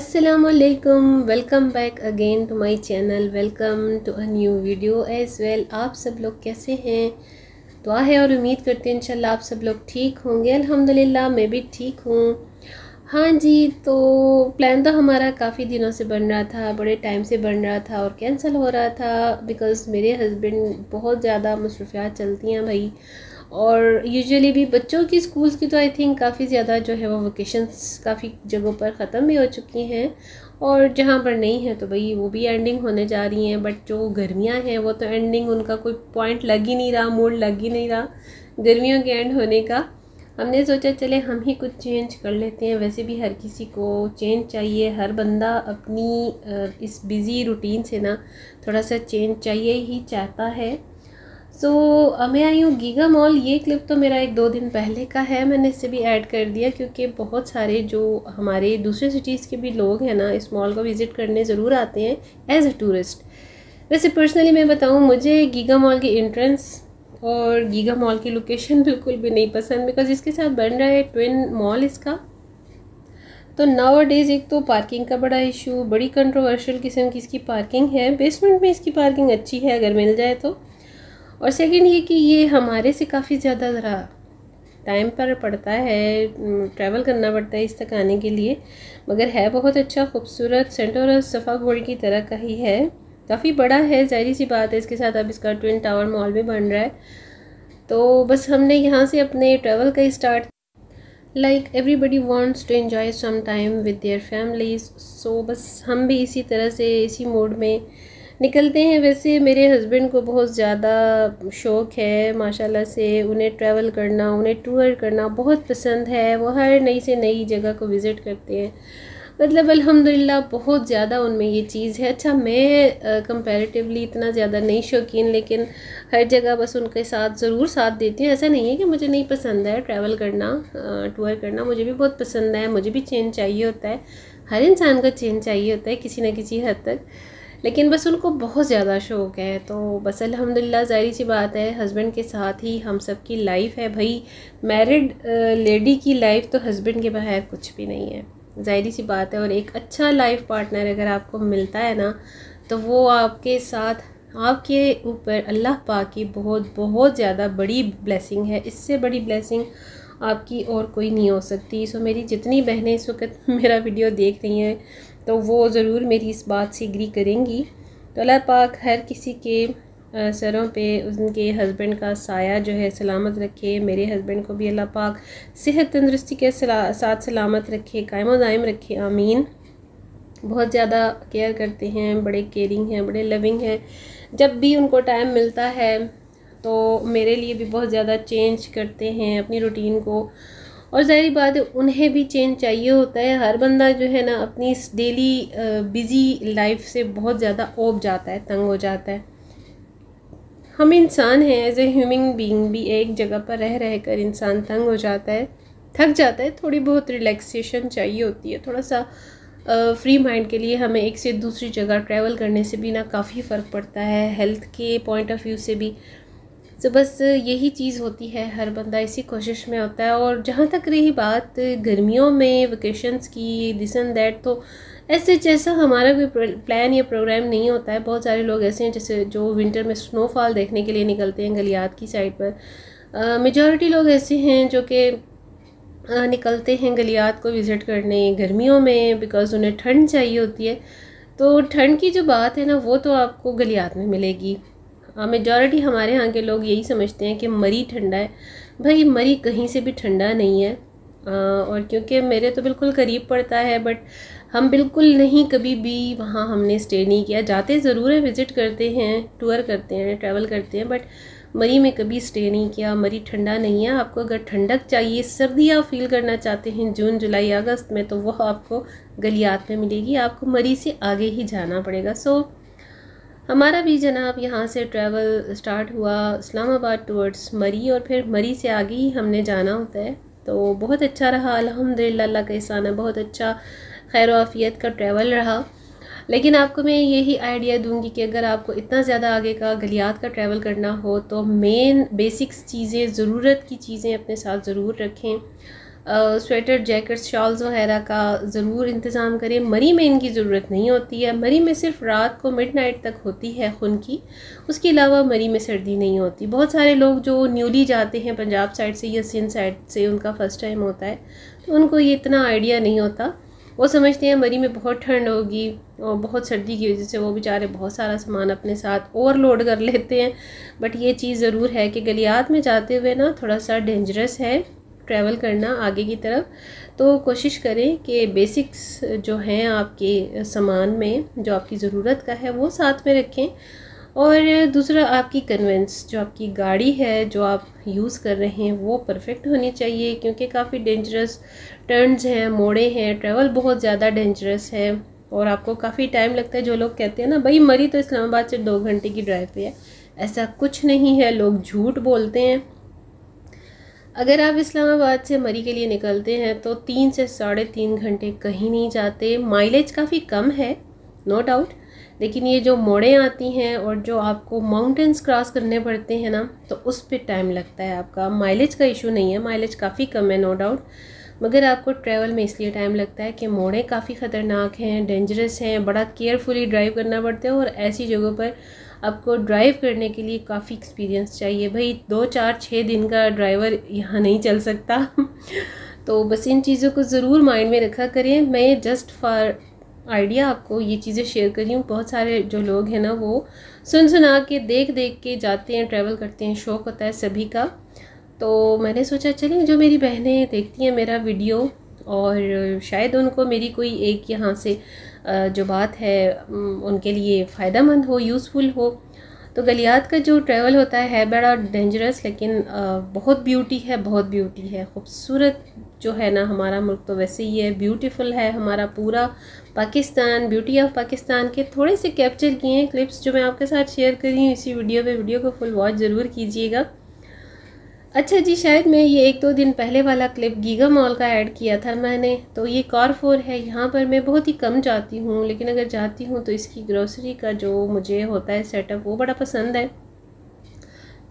असलकम welcome back again to my channel welcome to a new video as well आप सब लोग कैसे हैं तो है और उम्मीद करते हैं इंशाल्लाह आप सब लोग ठीक होंगे अल्हम्दुलिल्लाह मैं भी ठीक हूँ हाँ जी तो प्लान तो हमारा काफ़ी दिनों से बन रहा था बड़े टाइम से बन रहा था और कैंसिल हो रहा था बिकॉज़ मेरे हस्बैंड बहुत ज़्यादा मसरूफियात चलती हैं भाई और यूजुअली भी बच्चों की स्कूल्स की तो आई थिंक काफ़ी ज़्यादा जो है वो वोकेशंस काफ़ी जगहों पर ख़त्म भी हो चुकी हैं और जहाँ पर नहीं है तो भाई वो भी एंडिंग होने जा रही हैं बट जो गर्मियाँ हैं वो तो एंडिंग उनका कोई पॉइंट लग ही नहीं रहा मूड लग ही नहीं रहा गर्मियों के एंड होने का हमने सोचा चले हम ही कुछ चेंज कर लेते हैं वैसे भी हर किसी को चेंज चाहिए हर बंदा अपनी इस बिज़ी रूटीन से ना थोड़ा सा चेंज चाहिए ही चाहता है सो so, मैं आई हूँ गीगा मॉल ये क्लिप तो मेरा एक दो दिन पहले का है मैंने इसे भी ऐड कर दिया क्योंकि बहुत सारे जो हमारे दूसरे सिटीज़ के भी लोग हैं ना इस मॉल को विज़िट करने ज़रूर आते हैं एज अ टूरिस्ट वैसे पर्सनली मैं बताऊँ मुझे गीगा मॉल की एंट्रेंस और गीगा मॉल की लोकेशन बिल्कुल भी नहीं पसंद बिकॉज इसके साथ बन रहा है ट्विन मॉल इसका तो नावर डेज़ एक तो पार्किंग का बड़ा इशू बड़ी कंट्रोवर्शियल किस्म की इसकी पार्किंग है बेसमेंट में इसकी पार्किंग अच्छी है अगर मिल जाए तो और सेकंड ये कि ये हमारे से काफ़ी ज़्यादा ज़रा टाइम पर पड़ता है ट्रैवल करना पड़ता है इस तक आने के लिए मगर है बहुत अच्छा खूबसूरत सेंटर और सफ़ा घोड़ की तरह का ही है काफ़ी बड़ा है जाहिर सी बात है इसके साथ अब इसका ट्विन टावर मॉल भी बन रहा है तो बस हमने यहाँ से अपने ट्रैवल का start like everybody wants to enjoy some time with their families so बस हम भी इसी तरह से इसी मोड में निकलते हैं वैसे मेरे हस्बैंड को बहुत ज़्यादा शौक़ है माशाल्लाह से उन्हें ट्रैवल करना उन्हें टूर करना बहुत पसंद है वो हर नई से नई जगह को विज़िट करते हैं मतलब अल्हम्दुलिल्लाह बहुत ज़्यादा उनमें ये चीज़ है अच्छा मैं कंपैरेटिवली इतना ज़्यादा नहीं शौकीन लेकिन हर जगह बस उनके साथ ज़रूर साथ देती हूँ ऐसा नहीं है कि मुझे नहीं पसंद है ट्रैवल करना टूर करना मुझे भी बहुत पसंद है मुझे भी चेंज चाहिए होता है हर इंसान का चेंज चाहिए होता है किसी ना किसी हद तक लेकिन बस उनको बहुत ज़्यादा शौक़ है तो बस अल्हम्दुलिल्लाह ज़ाहिर सी बात है हस्बैंड के साथ ही हम सब की लाइफ है भाई मैरिड लेडी की लाइफ तो हस्बैंड के बगैर कुछ भी नहीं है ज़ाहिर सी बात है और एक अच्छा लाइफ पार्टनर अगर आपको मिलता है ना तो वो आपके साथ आपके ऊपर अल्लाह पाक की बहुत बहुत ज़्यादा बड़ी ब्लेसिंग है इससे बड़ी ब्लेसिंग आपकी और कोई नहीं हो सकती सो मेरी जितनी बहनें इस वक्त मेरा वीडियो देख रही हैं तो वो ज़रूर मेरी इस बात से एग्री करेंगी तो अल्लाह पाक हर किसी के सरों पे उनके हस्बैंड का साया जो है सलामत रखे मेरे हस्बैंड को भी अल्लाह पाक सेहत तंदरुस्ती के साथ सलामत रखे कायम दायम रखे आमीन बहुत ज़्यादा केयर करते हैं बड़े केयरिंग हैं बड़े लविंग हैं जब भी उनको टाइम मिलता है तो मेरे लिए भी बहुत ज़्यादा चेंज करते हैं अपनी रूटीन को और ज़ाहरी बात है उन्हें भी चेंज चाहिए होता है हर बंदा जो है ना अपनी इस डेली बिज़ी लाइफ से बहुत ज़्यादा ओब जाता है तंग हो जाता है हम इंसान हैं एज ए ह्यूमन बींग भी एक जगह पर रह रह कर इंसान तंग हो जाता है थक जाता है थोड़ी बहुत रिलैक्सेशन चाहिए होती है थोड़ा सा फ्री uh, माइंड के लिए हमें एक से दूसरी जगह ट्रैवल करने से भी ना काफ़ी फ़र्क पड़ता है हेल्थ के पॉइंट ऑफ व्यू से भी तो बस यही चीज़ होती है हर बंदा इसी कोशिश में होता है और जहाँ तक रही बात गर्मियों में वेकेशंस की दिस एंड दैट तो ऐसे जैसा हमारा कोई प्लान या प्रोग्राम नहीं होता है बहुत सारे लोग ऐसे हैं जैसे जो विंटर में स्नोफॉल देखने के लिए निकलते हैं गलियात की साइड पर मेजॉरिटी लोग ऐसे हैं जो कि निकलते हैं गलियात को विज़िट करने गर्मियों में बिकॉज़ उन्हें ठंड चाहिए होती है तो ठंड की जो बात है ना वो तो आपको गलियात में मिलेगी मेजॉरिटी हाँ, हमारे यहाँ के लोग यही समझते हैं कि मरी ठंडा है भाई मरी कहीं से भी ठंडा नहीं है आ, और क्योंकि मेरे तो बिल्कुल करीब पड़ता है बट हम बिल्कुल नहीं कभी भी वहाँ हमने स्टे नहीं किया जाते ज़रूर है विज़िट करते हैं टूर करते हैं ट्रैवल करते हैं बट मरी में कभी स्टे नहीं किया मरी ठंडा नहीं है आपको अगर ठंडक चाहिए सर्दियाँ फील करना चाहते हैं जून जुलाई अगस्त में तो वह आपको गलियात में मिलेगी आपको मरी से आगे ही जाना पड़ेगा सो so, हमारा भी जनाब यहाँ से ट्रैवल स्टार्ट हुआ इस्लामाबाद टूवर्ड्स मरी और फिर मरी से आगे ही हमने जाना होता है तो बहुत अच्छा रहा अल्हम्दुलिल्लाह का एहसान बहुत अच्छा खैर वाफियत का ट्रैवल रहा लेकिन आपको मैं यही आइडिया दूंगी कि अगर आपको इतना ज़्यादा आगे का गलियात का ट्रैवल करना हो तो मेन बेसिक्स चीज़ें ज़रूरत की चीज़ें अपने साथ ज़रूर रखें स्वेटर जैकेट्स शॉल्स वगैरह का ज़रूर इंतज़ाम करें मरी में इनकी ज़रूरत नहीं होती है मरी में सिर्फ रात को मिडनाइट तक होती है खुन की उसके अलावा मरी में सर्दी नहीं होती बहुत सारे लोग जो न्यूली जाते हैं पंजाब साइड से या सिंध साइड से उनका फ़र्स्ट टाइम होता है तो उनको ये इतना आइडिया नहीं होता वो समझते हैं मरी में बहुत ठंड होगी और बहुत सर्दी की वजह से वो बेचारे बहुत सारा सामान अपने साथ ओवरलोड कर लेते हैं बट ये चीज़ ज़रूर है कि गलियात में जाते हुए ना थोड़ा सा डेंजरस है ट्रैवल करना आगे की तरफ तो कोशिश करें कि बेसिक्स जो हैं आपके सामान में जो आपकी ज़रूरत का है वो साथ में रखें और दूसरा आपकी कन्वेंस जो आपकी गाड़ी है जो आप यूज़ कर रहे हैं वो परफेक्ट होनी चाहिए क्योंकि काफ़ी डेंजरस टर्न्स हैं मोड़े हैं ट्रैवल बहुत ज़्यादा डेंजरस है और आपको काफ़ी टाइम लगता है जो लोग कहते हैं ना भाई मरी तो इस्लामाबाद से दो घंटे की ड्राइव पे है ऐसा कुछ नहीं है लोग झूठ बोलते हैं अगर आप इस्लामाबाद से मरी के लिए निकलते हैं तो तीन से साढ़े तीन घंटे कहीं नहीं जाते माइलेज काफ़ी कम है नो no डाउट लेकिन ये जो मोड़ें आती हैं और जो आपको माउंटेंस क्रॉस करने पड़ते हैं ना तो उस पर टाइम लगता है आपका माइलेज का इशू नहीं है माइलेज काफ़ी कम है नो no डाउट मगर आपको ट्रैवल में इसलिए टाइम लगता है कि मोड़े काफ़ी ख़तरनाक हैं डेंजरस हैं बड़ा केयरफुली ड्राइव करना पड़ता है और ऐसी जगहों पर आपको ड्राइव करने के लिए काफ़ी एक्सपीरियंस चाहिए भाई दो चार छः दिन का ड्राइवर यहाँ नहीं चल सकता तो बस इन चीज़ों को ज़रूर माइंड में रखा करें मैं जस्ट फॉर आइडिया आपको ये चीज़ें शेयर करी हूँ बहुत सारे जो लोग हैं ना वो सुन सुना के देख देख के जाते हैं ट्रैवल करते हैं शौक़ होता है सभी का तो मैंने सोचा चलिए जो मेरी बहनें देखती हैं मेरा वीडियो और शायद उनको मेरी कोई एक यहाँ से जो बात है उनके लिए फ़ायदा मंद हो यूज़फुल हो तो गलियात का जो ट्रैवल होता है बड़ा डेंजरस लेकिन बहुत ब्यूटी है बहुत ब्यूटी है खूबसूरत जो है ना हमारा मुल्क तो वैसे ही है ब्यूटीफुल है हमारा पूरा पाकिस्तान ब्यूटी ऑफ पाकिस्तान के थोड़े से कैप्चर किए हैं क्लिप्स जो मैं आपके साथ शेयर करी हूँ इसी वीडियो पे वीडियो को फुल वॉच ज़रूर कीजिएगा अच्छा जी शायद मैं ये एक दो दिन पहले वाला क्लिप गीगा मॉल का ऐड किया था मैंने तो ये कारफ़ोर है यहाँ पर मैं बहुत ही कम जाती हूँ लेकिन अगर जाती हूँ तो इसकी ग्रोसरी का जो मुझे होता है सेटअप वो बड़ा पसंद है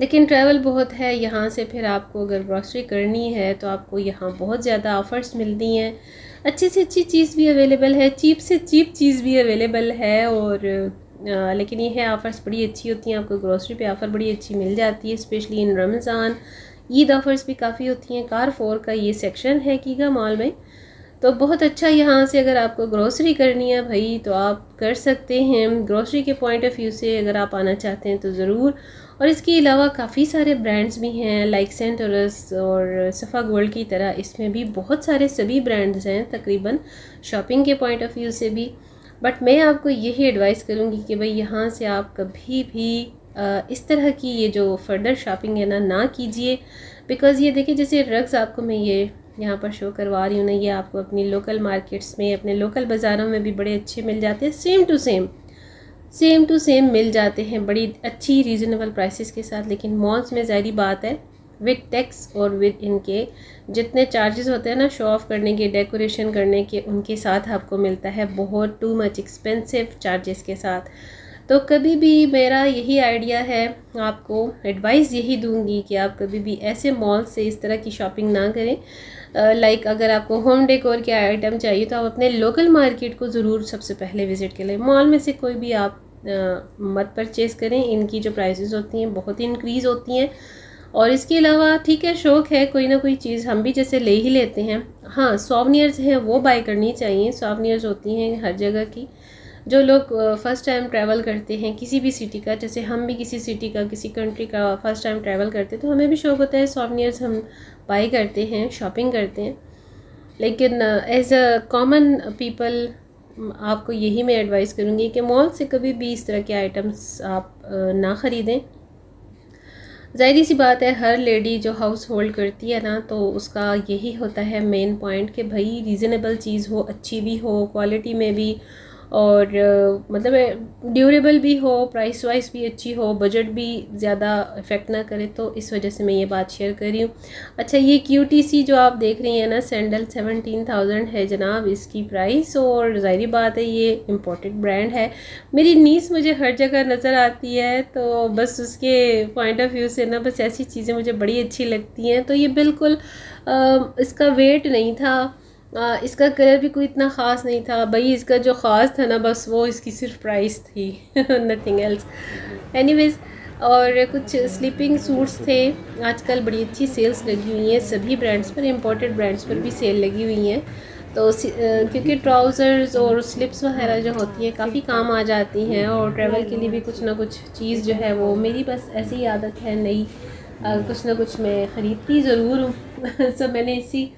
लेकिन ट्रैवल बहुत है यहाँ से फिर आपको अगर ग्रॉसरी करनी है तो आपको यहाँ बहुत ज़्यादा ऑफ़र्स मिलती हैं अच्छी से अच्छी चीज़ भी अवेलेबल है चीप से चीप चीज़ भी अवेलेबल है और आ, लेकिन ये है ऑफ़र्स बड़ी अच्छी होती हैं आपको ग्रॉसरी पे ऑफ़र बड़ी अच्छी मिल जाती है specially in Ramzan Eid offers भी काफ़ी होती हैं कार फोर का ये सेक्शन है कीगा मॉल में तो बहुत अच्छा यहाँ से अगर आपको ग्रोसरी करनी है भाई तो आप कर सकते हैं ग्रोसरी के पॉइंट ऑफ व्यू से अगर आप आना चाहते हैं तो ज़रूर और इसके अलावा काफ़ी सारे ब्रांड्स भी हैं लाइक सेंटोरस और सफ़ा गोल्ड की तरह इसमें भी बहुत सारे सभी ब्रांड्स हैं तकरीबन शॉपिंग के पॉइंट ऑफ व्यू से भी बट मैं आपको यही एडवाइस करूँगी कि भाई यहाँ से आप कभी भी इस तरह की ये जो फर्दर शॉपिंग है ना ना कीजिए बिकॉज़ ये देखिए जैसे ड्रग्स आपको मैं ये यहाँ पर शो करवा रही हूँ ना ये आपको अपनी लोकल मार्केट्स में अपने लोकल बाज़ारों में भी बड़े अच्छे मिल जाते हैं same to same same to same मिल जाते हैं बड़ी अच्छी रीज़नेबल प्राइसेस के साथ लेकिन मॉल्स में ज़ाहरी बात है विद टैक्स और विद इनके जितने चार्जेस होते हैं ना शो ऑफ करने के डेकोरेशन करने के उनके साथ आपको मिलता है बहुत टू मच एक्सपेंसिव चार्जेस के साथ तो कभी भी मेरा यही आइडिया है आपको एडवाइस यही दूंगी कि आप कभी भी ऐसे मॉल से इस तरह की शॉपिंग ना करें लाइक अगर आपको होम डेकोर के आइटम चाहिए तो आप अपने लोकल मार्केट को ज़रूर सबसे पहले विज़िट कर लें मॉल में से कोई भी आप मत परचेज़ करें इनकी जो प्राइसेस होती हैं बहुत ही इंक्रीज़ होती हैं और इसके अलावा ठीक है शौक है कोई ना कोई चीज़ हम भी जैसे ले ही लेते हैं हाँ सॉवनियर्स हैं वो बाय करनी चाहिए सॉवनियर्स होती हैं हर जगह की जो लोग फ़र्स्ट टाइम ट्रैवल करते हैं किसी भी सिटी का जैसे हम भी किसी सिटी का किसी कंट्री का फ़र्स्ट टाइम ट्रैवल करते हैं तो हमें भी शौक होता है सॉफ्टनियर्स हम बाई करते हैं शॉपिंग करते हैं लेकिन एज अ कॉमन पीपल आपको यही मैं एडवाइस करूँगी कि मॉल से कभी भी इस तरह के आइटम्स आप ना ख़रीदें ज़ाहरी सी बात है हर लेडी जो हाउस होल्ड करती है ना तो उसका यही होता है मेन पॉइंट कि भाई रीज़नेबल चीज़ हो अच्छी भी हो क्वालिटी में भी और मतलब ड्यूरेबल भी हो प्राइस वाइज भी अच्छी हो बजट भी ज़्यादा इफ़ेक्ट ना करे तो इस वजह से मैं ये बात शेयर कर रही हूँ अच्छा ये क्यू जो आप देख रही हैं ना सैंडल सेवनटीन थाउजेंड है जनाब इसकी प्राइस और ज़ाहरी बात है ये इम्पोर्टेड ब्रांड है मेरी नीस मुझे हर जगह नज़र आती है तो बस उसके पॉइंट ऑफ व्यू से ना बस ऐसी चीज़ें मुझे बड़ी अच्छी लगती हैं तो ये बिल्कुल आ, इसका वेट नहीं था आ, इसका कलर भी कोई इतना ख़ास नहीं था भाई इसका जो ख़ास था ना बस वो इसकी सिर्फ प्राइस थी नथिंग एल्स एनीवेज और कुछ स्लीपिंग सूट्स थे आजकल बड़ी अच्छी सेल्स लगी हुई हैं सभी ब्रांड्स पर इम्पोर्टेड ब्रांड्स पर भी सेल लगी हुई हैं तो क्योंकि ट्राउज़र्स और स्लिप्स वगैरह जो होती हैं काफ़ी काम आ जाती हैं और ट्रैवल के लिए भी कुछ ना कुछ चीज़ जो है वो मेरी बस ऐसी आदत है नई कुछ ना कुछ मैं ख़रीदती ज़रूर हूँ सब मैंने इसी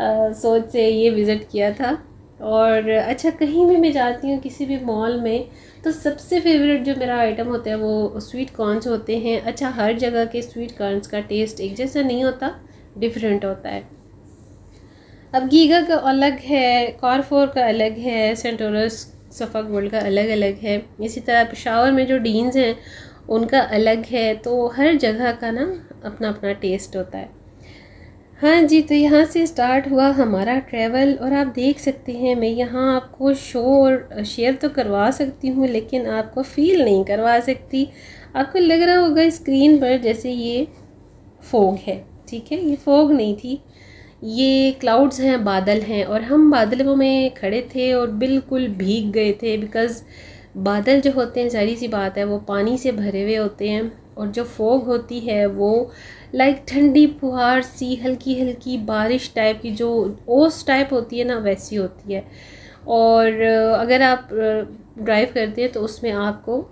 सोच से ये विज़िट किया था और अच्छा कहीं भी मैं जाती हूँ किसी भी मॉल में तो सबसे फेवरेट जो मेरा आइटम होता है वो स्वीट कॉर्नस होते हैं अच्छा हर जगह के स्वीट कॉर्नस का टेस्ट एक जैसा नहीं होता डिफरेंट होता है अब गीगा का अलग है कॉरफोर का अलग है सेंटोरस सफ़ा गोल्ड का अलग अलग है इसी तरह पेशावर में जो डीन्स हैं उनका अलग है तो हर जगह का ना अपना अपना टेस्ट होता है हाँ जी तो यहाँ से स्टार्ट हुआ हमारा ट्रैवल और आप देख सकते हैं मैं यहाँ आपको शो और शेयर तो करवा सकती हूँ लेकिन आपको फ़ील नहीं करवा सकती आपको लग रहा होगा स्क्रीन पर जैसे ये फ़ोग है ठीक है ये फ़ोग नहीं थी ये क्लाउड्स हैं बादल हैं और हम बादलों में खड़े थे और बिल्कुल भीग गए थे बिकॉज़ बादल जो होते हैं सारी सी बात है वो पानी से भरे हुए होते हैं और जो फोग होती है वो लाइक ठंडी फुहार सी हल्की हल्की बारिश टाइप की जो ओस टाइप होती है ना वैसी होती है और अगर आप ड्राइव करते हैं तो उसमें आपको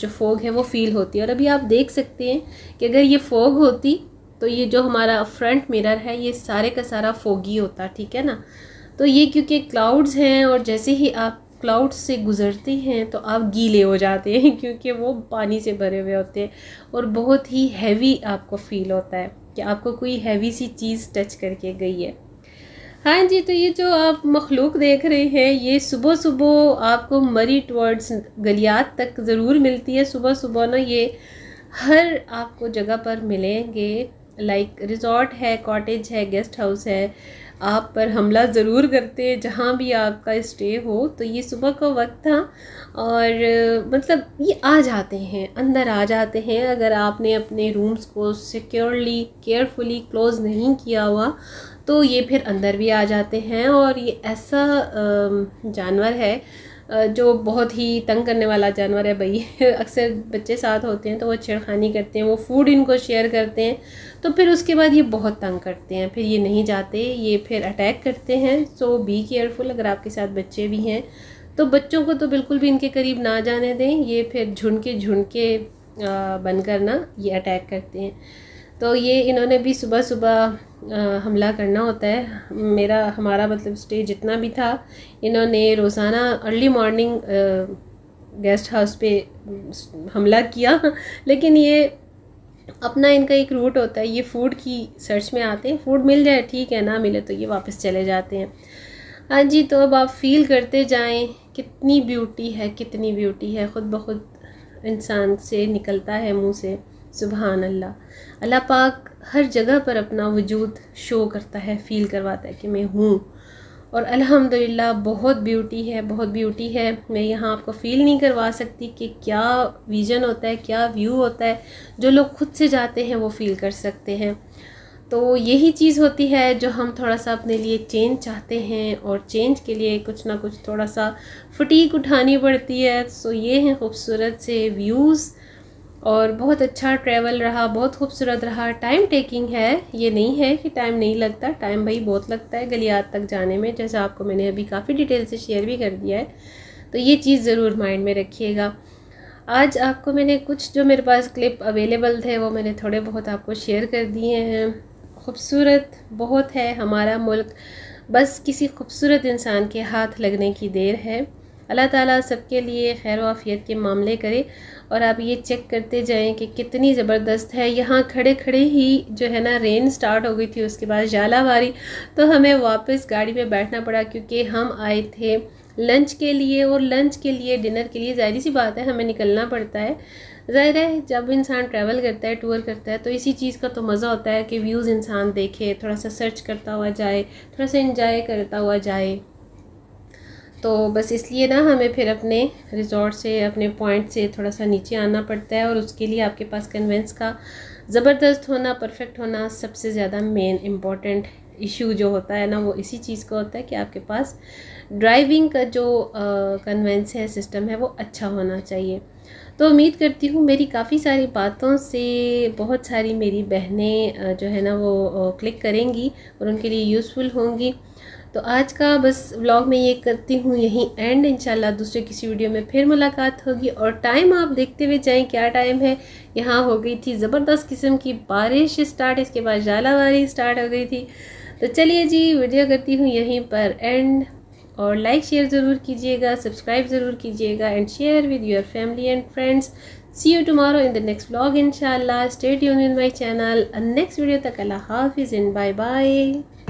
जो फोग है वो फील होती है और अभी आप देख सकते हैं कि अगर ये फोग होती तो ये जो हमारा फ्रंट मिरर है ये सारे का सारा फोगी होता ठीक है ना तो ये क्योंकि क्लाउड्स हैं और जैसे ही आप क्लाउड्स से गुज़रते हैं तो आप गीले हो जाते हैं क्योंकि वो पानी से भरे हुए होते हैं और बहुत ही हैवी आपको फील होता है कि आपको कोई हैवी सी चीज़ टच करके गई है हाँ जी तो ये जो आप मखलूक देख रहे हैं ये सुबह सुबह आपको मरी टवर्ड्स गलियात तक ज़रूर मिलती है सुबह सुबह ना ये हर आपको जगह पर मिलेंगे लाइक रिजॉर्ट है कॉटेज है गेस्ट हाउस है आप पर हमला ज़रूर करते जहाँ भी आपका स्टे हो तो ये सुबह का वक्त था और मतलब ये आ जाते हैं अंदर आ जाते हैं अगर आपने अपने रूम्स को सिक्योरली केयरफुली क्लोज़ नहीं किया हुआ तो ये फिर अंदर भी आ जाते हैं और ये ऐसा जानवर है जो बहुत ही तंग करने वाला जानवर है भाई अक्सर बच्चे साथ होते हैं तो वो छेड़खानी करते हैं वो फूड इनको शेयर करते हैं तो फिर उसके बाद ये बहुत तंग करते हैं फिर ये नहीं जाते ये फिर अटैक करते हैं सो बी केयरफुल अगर आपके साथ बच्चे भी हैं तो बच्चों को तो बिल्कुल भी इनके करीब ना जाने दें ये फिर झुंड के झुंड के बन करना ये अटैक करते हैं तो ये इन्होंने भी सुबह सुबह हमला करना होता है मेरा हमारा मतलब स्टे जितना भी था इन्होंने रोज़ाना अर्ली मॉर्निंग गेस्ट हाउस पे हमला किया लेकिन ये अपना इनका एक रूट होता है ये फूड की सर्च में आते हैं फूड मिल जाए ठीक है ना मिले तो ये वापस चले जाते हैं हाँ जी तो अब आप फील करते जाएं कितनी ब्यूटी है कितनी ब्यूटी है ख़ुद ब खुद इंसान से निकलता है मुंह से सुबहान अल्लाह अल्लाह पाक हर जगह पर अपना वजूद शो करता है फ़ील करवाता है कि मैं हूँ और अल्हम्दुलिल्लाह बहुत ब्यूटी है बहुत ब्यूटी है मैं यहाँ आपको फ़ील नहीं करवा सकती कि क्या विज़न होता है क्या व्यू होता है जो लोग खुद से जाते हैं वो फ़ील कर सकते हैं तो यही चीज़ होती है जो हम थोड़ा सा अपने लिए चेंज चाहते हैं और चेंज के लिए कुछ ना कुछ थोड़ा सा फटीक उठानी पड़ती है सो ये हैं खूबसूरत से व्यूज़ और बहुत अच्छा ट्रैवल रहा बहुत खूबसूरत रहा टाइम टेकिंग है ये नहीं है कि टाइम नहीं लगता टाइम भाई बहुत लगता है गलियात तक जाने में जैसा आपको मैंने अभी काफ़ी डिटेल से शेयर भी कर दिया है तो ये चीज़ ज़रूर माइंड में रखिएगा आज आपको मैंने कुछ जो मेरे पास क्लिप अवेलेबल थे वो मैंने थोड़े बहुत आपको शेयर कर दिए हैं खूबसूरत बहुत है हमारा मुल्क बस किसी खूबसूरत इंसान के हाथ लगने की देर है अल्लाह ताला सबके लिए खैर वाफियत के मामले करे और आप ये चेक करते जाएं कि कितनी ज़बरदस्त है यहाँ खड़े खड़े ही जो है ना रेन स्टार्ट हो गई थी उसके बाद झालावारी तो हमें वापस गाड़ी में बैठना पड़ा क्योंकि हम आए थे लंच के लिए और लंच के लिए डिनर के लिए जाहिर सी बात है हमें निकलना पड़ता है ज़ाहिर है जब इंसान ट्रैवल करता है टूर करता है तो इसी चीज़ का तो मज़ा होता है कि व्यूज़ इंसान देखे थोड़ा सा सर्च करता हुआ जाए थोड़ा सा इंजॉय करता हुआ जाए तो बस इसलिए ना हमें फिर अपने रिजॉर्ट से अपने पॉइंट से थोड़ा सा नीचे आना पड़ता है और उसके लिए आपके पास कन्वेंस का ज़बरदस्त होना परफेक्ट होना सबसे ज़्यादा मेन इम्पॉर्टेंट इशू जो होता है ना वो इसी चीज़ का होता है कि आपके पास ड्राइविंग का जो कन्वेंस है सिस्टम है वो अच्छा होना चाहिए तो उम्मीद करती हूँ मेरी काफ़ी सारी बातों से बहुत सारी मेरी बहनें जो है ना वो क्लिक करेंगी और उनके लिए यूज़फुल होंगी तो आज का बस व्लॉग में ये करती हूँ यहीं एंड इंशाल्लाह दूसरे किसी वीडियो में फिर मुलाकात होगी और टाइम आप देखते हुए जाएँ क्या टाइम है यहाँ हो गई थी ज़बरदस्त किस्म की बारिश स्टार्ट इसके बाद झालावारी स्टार्ट हो गई थी तो चलिए जी वीडियो करती हूँ यहीं पर एंड और लाइक शेयर ज़रूर कीजिएगा सब्सक्राइब ज़रूर कीजिएगा and share with your family and friends see you tomorrow in the next vlog इंशाल्लाह stay tune in my channel next video तक अल्लाह हाफिज़ एंड बाय बाय